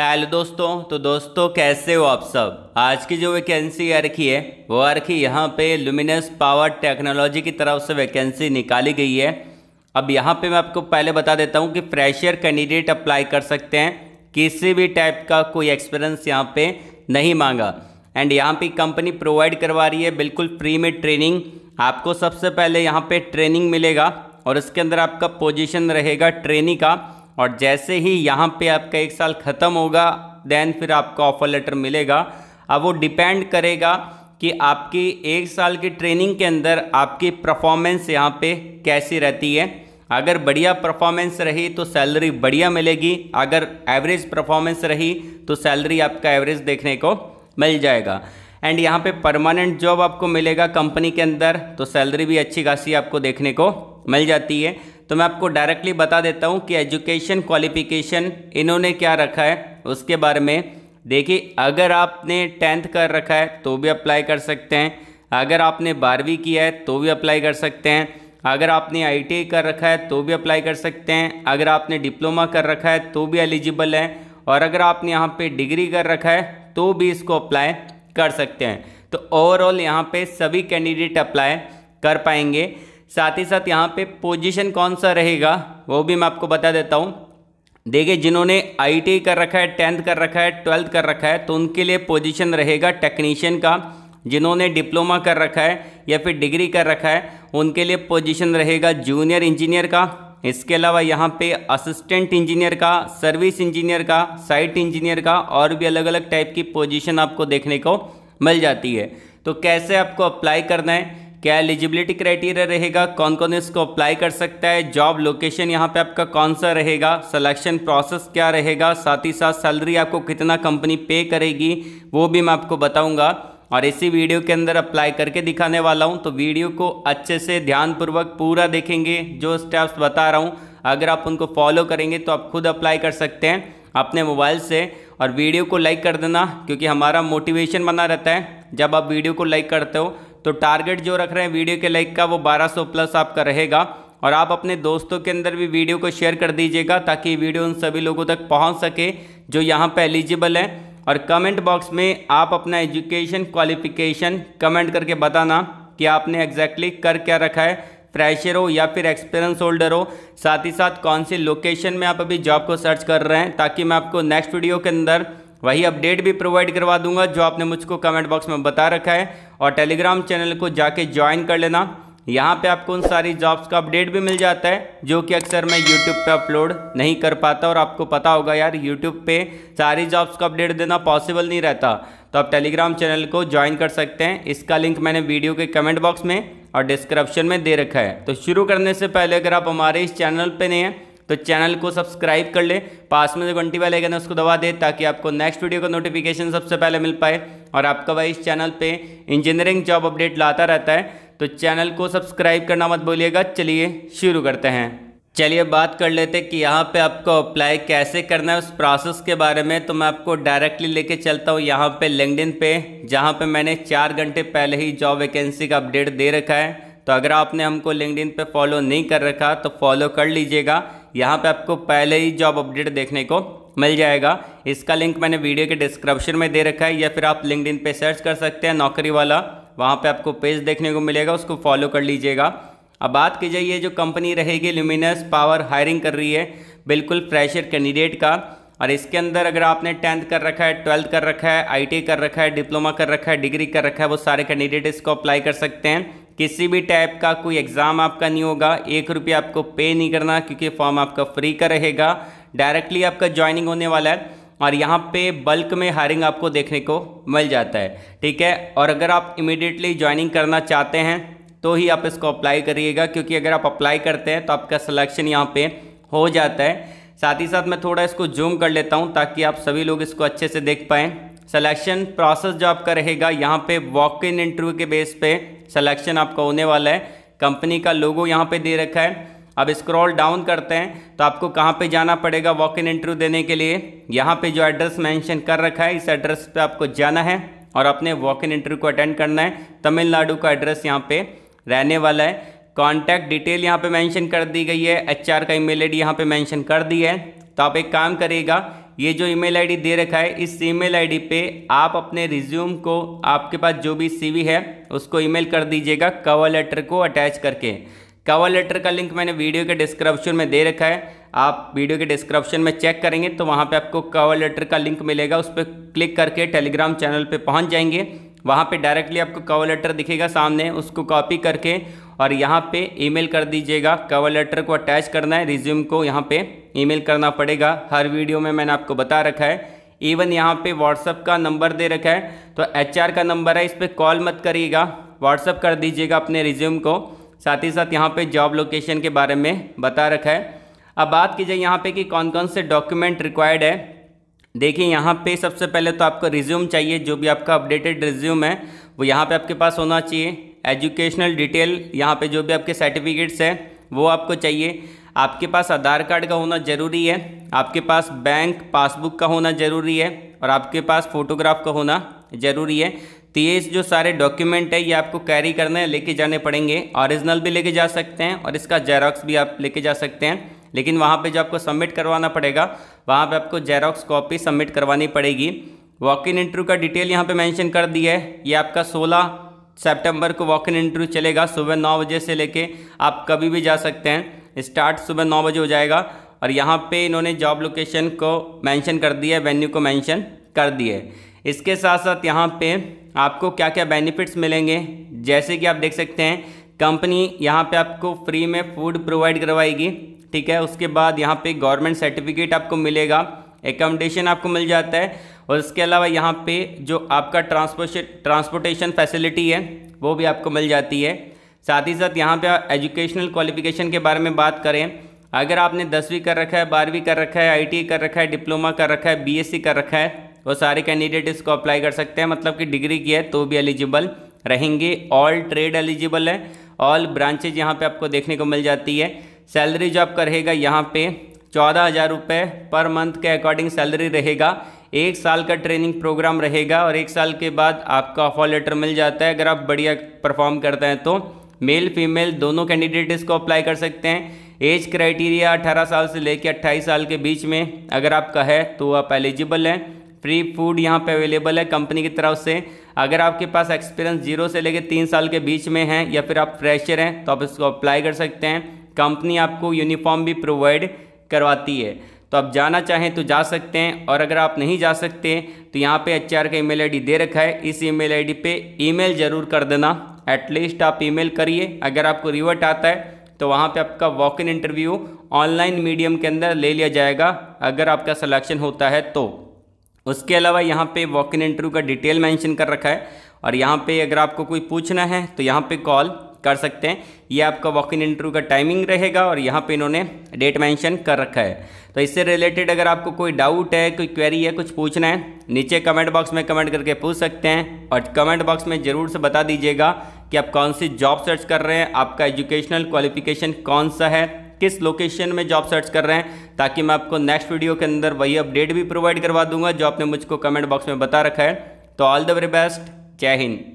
hello दोस्तों तो दोस्तों कैसे हो आप सब आज की जो वैकेंसी आ रखी है वो आ रखी यहाँ पे लुमिनस पावर टेक्नोलॉजी की तरफ से वैकेंसी निकाली गई है अब यहाँ पे मैं आपको पहले बता देता हूँ कि फ्रेशर कैंडिडेट अप्लाई कर सकते हैं किसी भी टाइप का कोई एक्सपीरियंस यहाँ पे नहीं मांगा एंड यहाँ पर कंपनी प्रोवाइड करवा रही है बिल्कुल फ्री में ट्रेनिंग आपको सबसे पहले यहाँ पर ट्रेनिंग मिलेगा और इसके अंदर आपका पोजिशन रहेगा ट्रेनिंग का और जैसे ही यहाँ पे आपका एक साल ख़त्म होगा देन फिर आपका ऑफर लेटर मिलेगा अब वो डिपेंड करेगा कि आपकी एक साल की ट्रेनिंग के अंदर आपकी परफॉर्मेंस यहाँ पे कैसी रहती है अगर बढ़िया परफॉर्मेंस रही तो सैलरी बढ़िया मिलेगी अगर एवरेज परफॉर्मेंस रही तो सैलरी आपका एवरेज देखने को मिल जाएगा एंड यहाँ पे परमानेंट जॉब आपको मिलेगा कंपनी के अंदर तो सैलरी भी अच्छी खासी आपको देखने को मिल जाती है तो मैं आपको डायरेक्टली बता देता हूँ कि एजुकेशन क्वालिफिकेशन इन्होंने क्या रखा है उसके बारे में देखिए अगर आपने टेंथ कर रखा है तो भी अप्लाई कर सकते हैं अगर आपने बारहवीं किया है तो भी अप्लाई कर सकते हैं अगर आपने आई कर रखा है तो भी अप्लाई कर सकते हैं अगर आपने डिप्लोमा कर रखा है तो भी एलिजिबल है और अगर आपने यहाँ पे डिग्री कर रखा है तो भी इसको अप्लाई कर सकते हैं तो ओवरऑल यहाँ पे सभी कैंडिडेट अप्लाई कर पाएंगे साथ ही साथ यहाँ पे पोजीशन कौन सा रहेगा वो भी मैं आपको बता देता हूँ देखिए जिन्होंने आई कर रखा है टेंथ कर रखा है ट्वेल्थ कर रखा है तो उनके लिए पोजिशन रहेगा टेक्नीशियन का जिन्होंने डिप्लोमा कर रखा है या फिर डिग्री कर रखा है उनके लिए पोजीशन रहेगा जूनियर इंजीनियर का इसके अलावा यहाँ पे असिस्टेंट इंजीनियर का सर्विस इंजीनियर का साइट इंजीनियर का और भी अलग अलग टाइप की पोजीशन आपको देखने को मिल जाती है तो कैसे आपको अप्लाई करना है क्या एलिजिबिलिटी क्राइटेरिया रहेगा कौन कौन इसको अप्लाई कर सकता है जॉब लोकेशन यहाँ पे आपका कौन सा रहेगा सिलेक्शन प्रोसेस क्या रहेगा साथ ही साथ सैलरी आपको कितना कंपनी पे करेगी वो भी मैं आपको बताऊँगा और इसी वीडियो के अंदर अप्लाई करके दिखाने वाला हूँ तो वीडियो को अच्छे से ध्यानपूर्वक पूरा देखेंगे जो स्टेप्स बता रहा हूँ अगर आप उनको फॉलो करेंगे तो आप खुद अप्लाई कर सकते हैं अपने मोबाइल से और वीडियो को लाइक कर देना क्योंकि हमारा मोटिवेशन बना रहता है जब आप वीडियो को लाइक करते हो तो टारगेट जो रख रहे हैं वीडियो के लाइक का वो 1200 प्लस आपका रहेगा और आप अपने दोस्तों के अंदर भी वीडियो को शेयर कर दीजिएगा ताकि वीडियो उन सभी लोगों तक पहुँच सके जो यहाँ पर एलिजिबल हैं और कमेंट बॉक्स में आप अपना एजुकेशन क्वालिफिकेशन कमेंट करके बताना कि आपने एग्जैक्टली exactly कर क्या रखा है फ्रेशर हो या फिर एक्सपीरियंस होल्डर हो साथ ही साथ कौन सी लोकेशन में आप अभी जॉब को सर्च कर रहे हैं ताकि मैं आपको नेक्स्ट वीडियो के अंदर वही अपडेट भी प्रोवाइड करवा दूंगा जो आपने मुझको कमेंट बॉक्स में बता रखा है और टेलीग्राम चैनल को जाके ज्वाइन कर लेना यहाँ पे आपको उन सारी जॉब्स का अपडेट भी मिल जाता है जो कि अक्सर मैं यूट्यूब पे अपलोड नहीं कर पाता और आपको पता होगा यार यूट्यूब पे सारी जॉब्स का अपडेट देना पॉसिबल नहीं रहता तो आप टेलीग्राम चैनल को ज्वाइन कर सकते हैं इसका लिंक मैंने वीडियो के कमेंट बॉक्स में और डिस्क्रिप्शन में दे रखा है तो शुरू करने से पहले अगर आप हमारे इस चैनल पर नहीं हैं तो चैनल को सब्सक्राइब कर ले पास में जो घंटी वाले आइकन उसको दबा दे ताकि आपको नेक्स्ट वीडियो का नोटिफिकेशन सबसे पहले मिल पाए और आपका भाई इस चैनल पे इंजीनियरिंग जॉब अपडेट लाता रहता है तो चैनल को सब्सक्राइब करना मत बोलिएगा चलिए शुरू करते हैं चलिए बात कर लेते कि यहाँ पे आपको अप्लाई कैसे करना है उस प्रोसेस के बारे में तो मैं आपको डायरेक्टली लेके चलता हूँ यहाँ पे लिंकडिन पे जहाँ पे मैंने चार घंटे पहले ही जॉब वैकेंसी का अपडेट दे रखा है तो अगर आपने हमको लिंकडिन पे फॉलो नहीं कर रखा तो फॉलो कर लीजिएगा यहाँ पे आपको पहले ही जॉब अपडेट देखने को मिल जाएगा इसका लिंक मैंने वीडियो के डिस्क्रिप्शन में दे रखा है या फिर आप लिंकड पे सर्च कर सकते हैं नौकरी वाला वहाँ पे आपको पेज देखने को मिलेगा उसको फॉलो कर लीजिएगा अब बात की जाइए जो कंपनी रहेगी ल्यूमिनस पावर हायरिंग कर रही है बिल्कुल फ्रेशर कैंडिडेट का और इसके अंदर अगर आपने टेंथ कर रखा है ट्वेल्थ कर रखा है आई कर रखा है डिप्लोमा कर रखा है डिग्री कर रखा है वो सारे कैंडिडेट इसको अप्लाई कर सकते हैं किसी भी टाइप का कोई एग्ज़ाम आपका नहीं होगा एक रुपया आपको पे नहीं करना क्योंकि फॉर्म आपका फ्री का रहेगा डायरेक्टली आपका ज्वाइनिंग होने वाला है और यहाँ पे बल्क में हायरिंग आपको देखने को मिल जाता है ठीक है और अगर आप इमिडिएटली ज्वाइनिंग करना चाहते हैं तो ही आप इसको अप्लाई करिएगा क्योंकि अगर आप अप्लाई करते हैं तो आपका सिलेक्शन यहाँ पे हो जाता है साथ ही साथ मैं थोड़ा इसको जूम कर लेता हूँ ताकि आप सभी लोग इसको अच्छे से देख पाएँ सिलेक्शन प्रोसेस जो आपका रहेगा यहाँ पे वॉक इन इंटरव्यू के बेस पे सिलेक्शन आपका होने वाला है कंपनी का लोगो यहाँ पे दे रखा है अब स्क्रॉल डाउन करते हैं तो आपको कहाँ पे जाना पड़ेगा वॉक इन इंटरव्यू देने के लिए यहाँ पे जो एड्रेस मेंशन कर रखा है इस एड्रेस पे आपको जाना है और अपने वॉक इन इंटरव्यू को अटेंड करना है तमिलनाडु का एड्रेस यहाँ पर रहने वाला है कॉन्टैक्ट डिटेल यहाँ पर मैंशन कर दी गई है एच का ईमेल आईडी यहाँ पर मैंशन कर दी है तो आप एक काम करिएगा ये जो ईमेल आईडी दे रखा है इस ईमेल आईडी पे आप अपने रिज्यूम को आपके पास जो भी सीवी है उसको ईमेल कर दीजिएगा कवर लेटर को अटैच करके कवर लेटर का लिंक मैंने वीडियो के डिस्क्रिप्शन में दे रखा है आप वीडियो के डिस्क्रिप्शन में चेक करेंगे तो वहाँ पे आपको कवर लेटर का लिंक मिलेगा उस पर क्लिक करके टेलीग्राम चैनल पे पहुँच जाएंगे वहाँ पे डायरेक्टली आपको कवर लेटर दिखेगा सामने उसको कॉपी करके और यहाँ पे ईमेल कर दीजिएगा कवर लेटर को अटैच करना है रिज्यूम को यहाँ पे ईमेल करना पड़ेगा हर वीडियो में मैंने आपको बता रखा है इवन यहाँ पे व्हाट्सअप का नंबर दे रखा है तो एच का नंबर है इस पर कॉल मत करिएगा व्हाट्सअप कर दीजिएगा अपने रिज्यूम को साथ ही साथ यहाँ पर जॉब लोकेशन के बारे में बता रखा है अब बात की जाए यहाँ पे कि कौन कौन से डॉक्यूमेंट रिक्वायर्ड है देखिए यहाँ पे सबसे पहले तो आपका रिज्यूम चाहिए जो भी आपका अपडेटेड रिज्यूम है वो यहाँ पे आपके पास होना चाहिए एजुकेशनल डिटेल यहाँ पे जो भी आपके सर्टिफिकेट्स हैं वो आपको चाहिए आपके पास आधार कार्ड का होना ज़रूरी है आपके पास बैंक पासबुक का होना ज़रूरी है और आपके पास फ़ोटोग्राफ का होना ज़रूरी है तो ये जो सारे डॉक्यूमेंट है ये आपको कैरी करने लेके जाने पड़ेंगे ऑरिजिनल भी लेके जा सकते हैं और इसका जेरोक्स भी आप लेके जा सकते हैं लेकिन वहाँ पे जो आपको सबमिट करवाना पड़ेगा वहाँ पे आपको जेरोक्स कॉपी सबमिट करवानी पड़ेगी वॉक इन इंटरव्यू का डिटेल यहाँ पे मेंशन कर दिया है ये आपका 16 सितंबर को वॉक इन इंटरव्यू चलेगा सुबह नौ बजे से लेके आप कभी भी जा सकते हैं स्टार्ट सुबह नौ बजे हो जाएगा और यहाँ पर इन्होंने जॉब लोकेशन को मैंशन कर दिया है वेन्यू को मैंशन कर दिया है इसके साथ साथ यहाँ पर आपको क्या क्या बेनिफिट्स मिलेंगे जैसे कि आप देख सकते हैं कंपनी यहाँ पे आपको फ्री में फूड प्रोवाइड करवाएगी ठीक है उसके बाद यहाँ पे गवर्नमेंट सर्टिफिकेट आपको मिलेगा एकोमोडेशन आपको मिल जाता है और इसके अलावा यहाँ पे जो आपका ट्रांसपोर्ट ट्रांसपोर्टेशन फैसिलिटी है वो भी आपको मिल जाती है साथ ही साथ यहाँ पे एजुकेशनल क्वालिफिकेशन के बारे में बात करें अगर आपने दसवीं कर रखा है बारहवीं कर रखा है आई e कर रखा है डिप्लोमा कर रखा है बी कर रखा है वो सारे कैंडिडेट इसको अप्लाई कर सकते हैं मतलब कि डिग्री की है तो भी एलिजिबल रहेंगे ऑल ट्रेड एलिजिबल है ऑल ब्रांचेज यहाँ पे आपको देखने को मिल जाती है सैलरी जो आपका रहेगा यहाँ पे चौदह हज़ार रुपये पर मंथ के अकॉर्डिंग सैलरी रहेगा एक साल का ट्रेनिंग प्रोग्राम रहेगा और एक साल के बाद आपका ऑफर लेटर मिल जाता है अगर आप बढ़िया परफॉर्म करते हैं तो मेल फीमेल दोनों कैंडिडेट इसको अप्लाई कर सकते हैं एज क्राइटेरिया अठारह साल से लेकर अट्ठाईस साल के बीच में अगर आपका है तो आप एलिजिबल हैं फ्री फूड यहाँ पे अवेलेबल है कंपनी की तरफ से अगर आपके पास एक्सपीरियंस जीरो से लेकर तीन साल के बीच में है या फिर आप फ्रेशर हैं तो आप इसको अप्लाई कर सकते हैं कंपनी आपको यूनिफॉर्म भी प्रोवाइड करवाती है तो आप जाना चाहें तो जा सकते हैं और अगर आप नहीं जा सकते तो यहाँ पे एच का ईमेल आईडी दे रखा है इस ईमेल आईडी पे ईमेल ज़रूर कर देना एटलीस्ट आप ईमेल करिए अगर आपको रिवर्ट आता है तो वहाँ पे आपका walk in interview online medium के अंदर ले लिया जाएगा अगर आपका सलेक्शन होता है तो उसके अलावा यहाँ पर वॉक इन इंटरव्यू का डिटेल मैंशन कर रखा है और यहाँ पर अगर आपको कोई पूछना है तो यहाँ पर कॉल कर सकते हैं ये आपका वॉक इन इंटरव्यू का टाइमिंग रहेगा और यहाँ पे इन्होंने डेट मेंशन कर रखा है तो इससे रिलेटेड अगर आपको कोई डाउट है कोई क्वेरी है कुछ पूछना है नीचे कमेंट बॉक्स में कमेंट करके पूछ सकते हैं और कमेंट बॉक्स में ज़रूर से बता दीजिएगा कि आप कौन सी जॉब सर्च कर रहे हैं आपका एजुकेशनल क्वालिफिकेशन कौन सा है किस लोकेशन में जॉब सर्च कर रहे हैं ताकि मैं आपको नेक्स्ट वीडियो के अंदर वही अपडेट भी प्रोवाइड करवा दूंगा जो आपने मुझको कमेंट बॉक्स में बता रखा है तो ऑल द वेरी बेस्ट जय हिंद